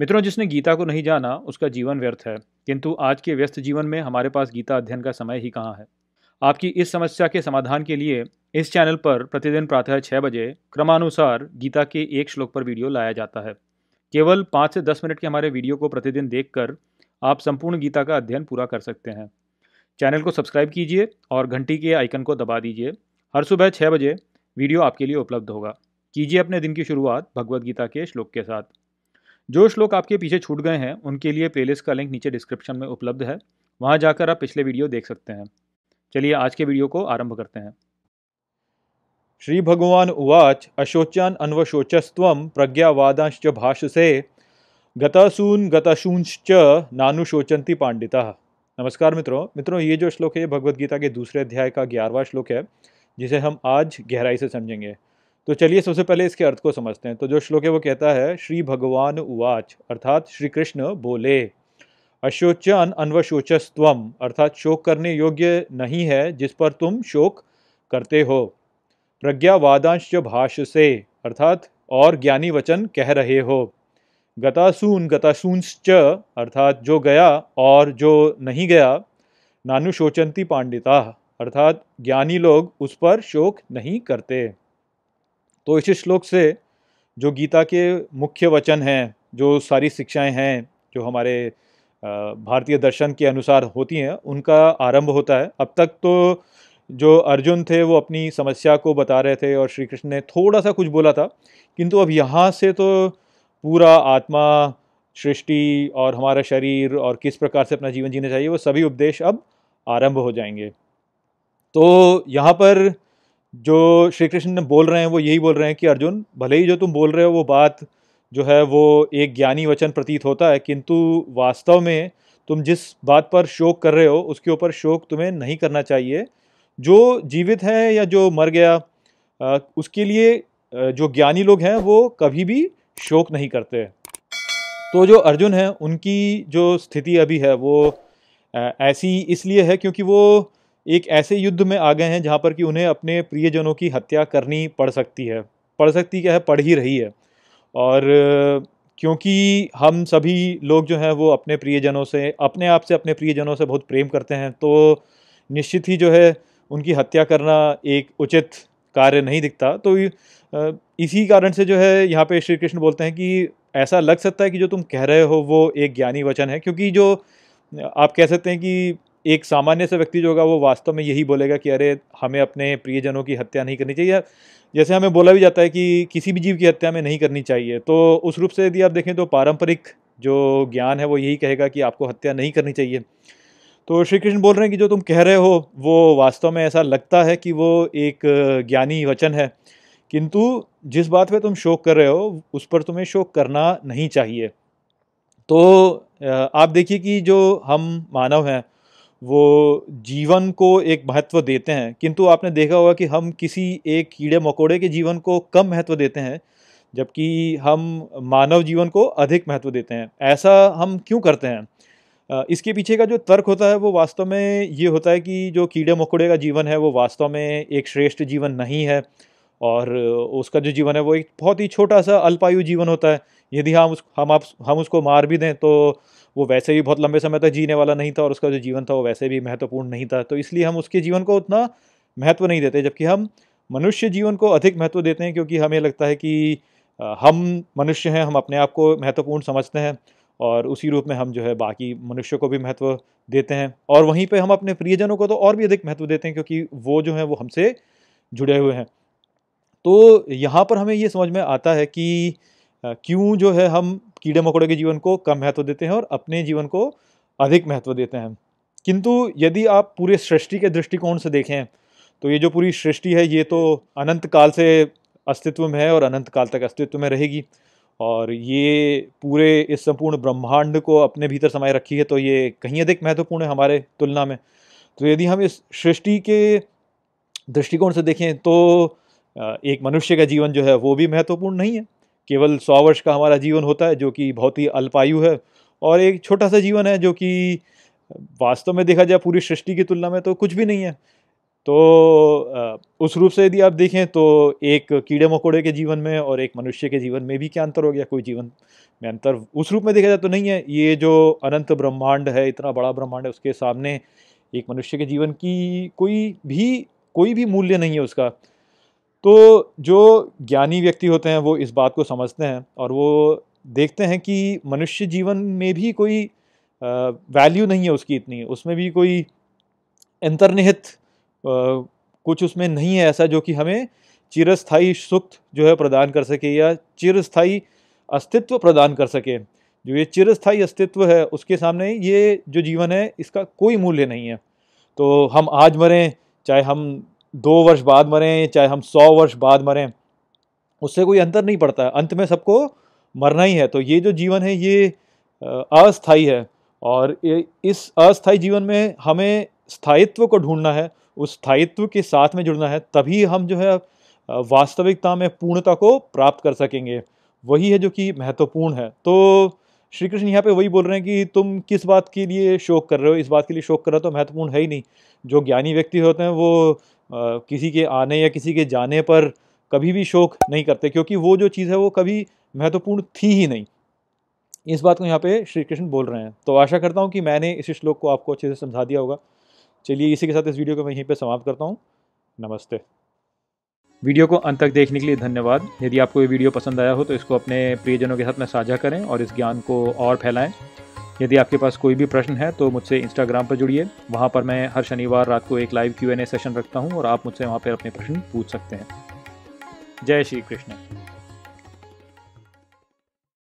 मित्रों जिसने गीता को नहीं जाना उसका जीवन व्यर्थ है किंतु आज के व्यस्त जीवन में हमारे पास गीता अध्ययन का समय ही कहाँ है आपकी इस समस्या के समाधान के लिए इस चैनल पर प्रतिदिन प्रातः छः बजे क्रमानुसार गीता के एक श्लोक पर वीडियो लाया जाता है केवल पाँच से दस मिनट के हमारे वीडियो को प्रतिदिन देखकर आप संपूर्ण गीता का अध्ययन पूरा कर सकते हैं चैनल को सब्सक्राइब कीजिए और घंटी के आइकन को दबा दीजिए हर सुबह छः बजे वीडियो आपके लिए उपलब्ध होगा कीजिए अपने दिन की शुरुआत भगवद गीता के श्लोक के साथ जो श्लोक आपके पीछे छूट गए हैं उनके लिए प्लेलिस्ट का लिंक नीचे डिस्क्रिप्शन में उपलब्ध है वहाँ जाकर आप पिछले वीडियो देख सकते हैं चलिए आज के वीडियो को आरंभ करते हैं श्री भगवान उवाच अशोचन अन्वशोचस्व प्रज्ञावादांश्च भाषसे गतासून गतासूंश्च नानुशोचंती पांडिता नमस्कार मित्रों मित्रों ये जो श्लोक है ये भगवदगीता गीता के दूसरे अध्याय का ग्यारहवा श्लोक है जिसे हम आज गहराई से समझेंगे तो चलिए सबसे पहले इसके अर्थ को समझते हैं तो जो श्लोक है वो कहता है श्री भगवान उवाच अर्थात श्री कृष्ण बोले अशोचन अन्वशोचस्तम अर्थात शोक करने योग्य नहीं है जिस पर तुम शोक करते हो प्रज्ञावादांश भाष से अर्थात और ज्ञानी वचन कह रहे हो गतासून गतासूंश्च अर्थात जो गया और जो नहीं गया नानुशोचंती पांडिता अर्थात ज्ञानी लोग उस पर शोक नहीं करते तो इसी श्लोक से जो गीता के मुख्य वचन हैं जो सारी शिक्षाएं हैं जो हमारे भारतीय दर्शन के अनुसार होती हैं उनका आरंभ होता है अब तक तो जो अर्जुन थे वो अपनी समस्या को बता रहे थे और श्री कृष्ण ने थोड़ा सा कुछ बोला था किंतु अब यहाँ से तो पूरा आत्मा सृष्टि और हमारा शरीर और किस प्रकार से अपना जीवन जीना चाहिए वो सभी उपदेश अब आरंभ हो जाएंगे तो यहाँ पर जो श्री कृष्ण बोल रहे हैं वो यही बोल रहे हैं कि अर्जुन भले ही जो तुम बोल रहे हो वो बात जो है वो एक ज्ञानी वचन प्रतीत होता है किंतु वास्तव में तुम जिस बात पर शोक कर रहे हो उसके ऊपर शोक तुम्हें नहीं करना चाहिए जो जीवित है या जो मर गया उसके लिए जो ज्ञानी लोग हैं वो कभी भी शोक नहीं करते तो जो अर्जुन हैं उनकी जो स्थिति अभी है वो ऐसी इसलिए है क्योंकि वो एक ऐसे युद्ध में आ गए हैं जहाँ पर कि उन्हें अपने प्रियजनों की हत्या करनी पड़ सकती है पड़ सकती क्या है पढ़ ही रही है और क्योंकि हम सभी लोग जो हैं वो अपने प्रियजनों से अपने आप से अपने प्रियजनों से बहुत प्रेम करते हैं तो निश्चित ही जो है उनकी हत्या करना एक उचित कार्य नहीं दिखता तो इसी कारण से जो है यहाँ पे श्री कृष्ण बोलते हैं कि ऐसा लग सकता है कि जो तुम कह रहे हो वो एक ज्ञानी वचन है क्योंकि जो आप कह सकते हैं कि एक सामान्य से व्यक्ति जो होगा वो वास्तव में यही बोलेगा कि अरे हमें अपने प्रियजनों की हत्या नहीं करनी चाहिए जैसे हमें बोला भी जाता है कि किसी भी जीव की हत्या हमें नहीं करनी चाहिए तो उस रूप से यदि आप देखें तो पारंपरिक जो ज्ञान है वो यही कहेगा कि आपको हत्या नहीं करनी चाहिए तो श्री कृष्ण बोल रहे हैं कि जो तुम कह रहे हो वो वास्तव में ऐसा लगता है कि वो एक ज्ञानी वचन है किंतु जिस बात पे तुम शोक कर रहे हो उस पर तुम्हें शोक करना नहीं चाहिए तो आप देखिए कि जो हम मानव हैं वो जीवन को एक महत्व देते हैं किंतु आपने देखा होगा कि हम किसी एक कीड़े मकोड़े के जीवन को कम महत्व देते हैं जबकि हम मानव जीवन को अधिक महत्व देते हैं ऐसा हम क्यों करते हैं इसके पीछे का जो तर्क होता है वो वास्तव में ये होता है कि जो कीड़े मकोड़े का जीवन है वो वास्तव में एक श्रेष्ठ जीवन नहीं है और उसका जो जीवन है वो एक बहुत ही छोटा सा अल्पायु जीवन होता है यदि हम उस हम आप हम उसको मार भी दें तो वो वैसे भी बहुत लंबे समय तक जीने वाला नहीं था और उसका जो जीवन था वो वैसे भी महत्वपूर्ण नहीं था तो इसलिए हम उसके जीवन को उतना महत्व नहीं देते जबकि हम मनुष्य जीवन को अधिक महत्व देते हैं क्योंकि हमें लगता है कि हम मनुष्य हैं हम अपने आप को महत्वपूर्ण समझते हैं और उसी रूप में हम जो है बाकी मनुष्य को भी महत्व देते हैं और वहीं पर हम अपने प्रियजनों को तो और भी अधिक महत्व देते हैं क्योंकि वो जो हैं वो हमसे जुड़े हुए हैं तो यहाँ पर हमें ये समझ में आता है कि क्यों जो है हम कीड़े मकोड़े के जीवन को कम महत्व देते हैं और अपने जीवन को अधिक महत्व देते हैं किंतु यदि आप पूरे सृष्टि के दृष्टिकोण से देखें तो ये जो पूरी सृष्टि है ये तो अनंत काल से अस्तित्व में है और अनंत काल तक अस्तित्व में रहेगी और ये पूरे इस संपूर्ण ब्रह्मांड को अपने भीतर समाये रखी है तो ये कहीं अधिक महत्वपूर्ण है हमारे तुलना में तो यदि हम इस सृष्टि के दृष्टिकोण से देखें तो एक मनुष्य का जीवन जो है वो भी महत्वपूर्ण नहीं है केवल सौ वर्ष का हमारा जीवन होता है जो कि बहुत ही अल्पायु है और एक छोटा सा जीवन है जो कि वास्तव में देखा जाए पूरी सृष्टि की तुलना में तो कुछ भी नहीं है तो उस रूप से यदि आप देखें तो एक कीड़े मकोड़े के जीवन में और एक मनुष्य के जीवन में भी क्या अंतर हो गया कोई जीवन में अंतर उस रूप में देखा जाए तो नहीं है ये जो अनंत ब्रह्मांड है इतना बड़ा ब्रह्मांड है उसके सामने एक मनुष्य के जीवन की कोई भी कोई भी मूल्य नहीं है उसका तो जो ज्ञानी व्यक्ति होते हैं वो इस बात को समझते हैं और वो देखते हैं कि मनुष्य जीवन में भी कोई वैल्यू नहीं है उसकी इतनी उसमें भी कोई अंतर्निहित कुछ उसमें नहीं है ऐसा जो कि हमें चिरस्थाई सुख जो है प्रदान कर सके या चिरस्थाई अस्तित्व प्रदान कर सके जो ये चिरस्थाई अस्तित्व है उसके सामने ये जो जीवन है इसका कोई मूल्य नहीं है तो हम आज मरें चाहे हम दो वर्ष बाद मरें चाहे हम सौ वर्ष बाद मरें उससे कोई अंतर नहीं पड़ता है अंत में सबको मरना ही है तो ये जो जीवन है ये अस्थाई है और इस अस्थाई जीवन में हमें स्थायित्व को ढूंढना है उस स्थायित्व के साथ में जुड़ना है तभी हम जो है वास्तविकता में पूर्णता को प्राप्त कर सकेंगे वही है जो कि महत्वपूर्ण है तो श्री कृष्ण यहाँ पे वही बोल रहे हैं कि तुम किस बात के लिए शोक कर रहे हो इस बात के लिए शोक कर रहे हो तो महत्वपूर्ण है ही नहीं जो ज्ञानी व्यक्ति होते हैं वो किसी के आने या किसी के जाने पर कभी भी शोक नहीं करते क्योंकि वो जो चीज़ है वो कभी महत्वपूर्ण थी ही नहीं इस बात को यहाँ पे श्री कृष्ण बोल रहे हैं तो आशा करता हूँ कि मैंने इस श्लोक को आपको अच्छे से समझा दिया होगा चलिए इसी के साथ इस वीडियो को मैं यहीं पर समाप्त करता हूँ नमस्ते वीडियो को अंत तक देखने के लिए धन्यवाद यदि आपको ये वीडियो पसंद आया हो तो इसको अपने प्रियजनों के साथ में साझा करें और इस ज्ञान को और फैलाएं यदि आपके पास कोई भी प्रश्न है तो मुझसे इंस्टाग्राम पर जुड़िए वहाँ पर मैं हर शनिवार रात को एक live Q and A session रखता हूँ और आप मुझसे वहाँ पर अपने प्रश्न पूछ सकते हैं जय श्री कृष्ण